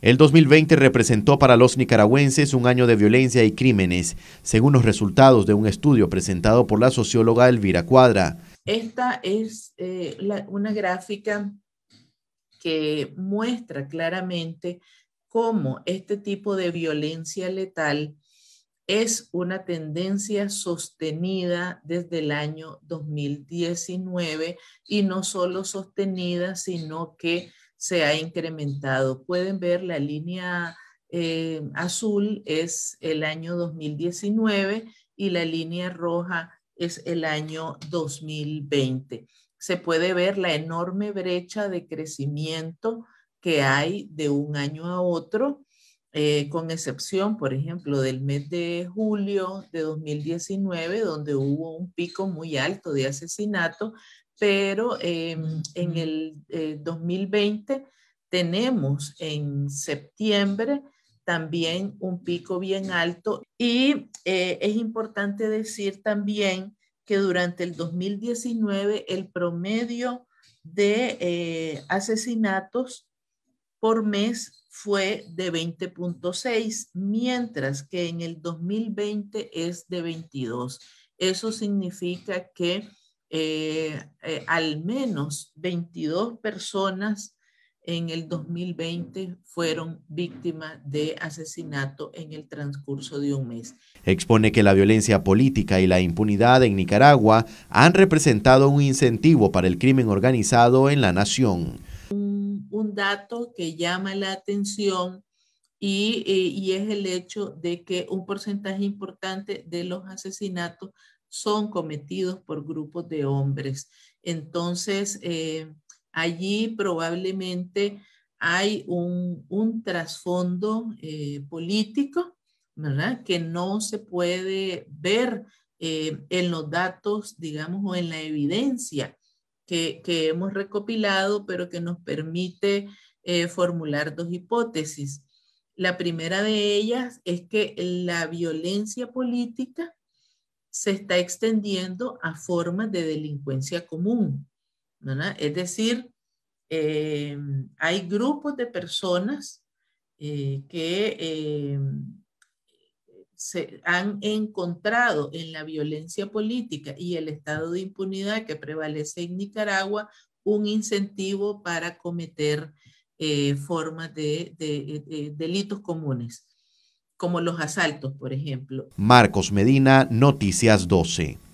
El 2020 representó para los nicaragüenses un año de violencia y crímenes, según los resultados de un estudio presentado por la socióloga Elvira Cuadra. Esta es eh, una gráfica que muestra claramente cómo este tipo de violencia letal es una tendencia sostenida desde el año 2019 y no solo sostenida, sino que se ha incrementado. Pueden ver la línea eh, azul es el año 2019 y la línea roja es el año 2020. Se puede ver la enorme brecha de crecimiento que hay de un año a otro eh, con excepción, por ejemplo, del mes de julio de 2019, donde hubo un pico muy alto de asesinatos, pero em, en el 2020 eh, tenemos en septiembre también un pico bien alto y eh, es importante decir también que durante el 2019 el promedio de asesinatos por mes fue de 20.6, mientras que en el 2020 es de 22. Eso significa que eh, eh, al menos 22 personas en el 2020 fueron víctimas de asesinato en el transcurso de un mes. Expone que la violencia política y la impunidad en Nicaragua han representado un incentivo para el crimen organizado en la nación un, dato que llama la atención eh, y, es el hecho de que un porcentaje importante de los asesinatos son cometidos por grupos de hombres. Entonces, eh, allí probablemente hay un, trasfondo eh, político, Que no se puede ver en los datos, digamos, o en la evidencia que, hemos recopilado, pero que nos permite eh, formular dos hipótesis. La primera de ellas es que la violencia política se está extendiendo a formas de delincuencia común. Es decir, eh, hay grupos de personas eh, que se han encontrado en la violencia política y el estado de impunidad que prevalece en Nicaragua un incentivo para cometer eh, formas de delitos comunes, como los asaltos, por ejemplo. Marcos Medina, Noticias 12.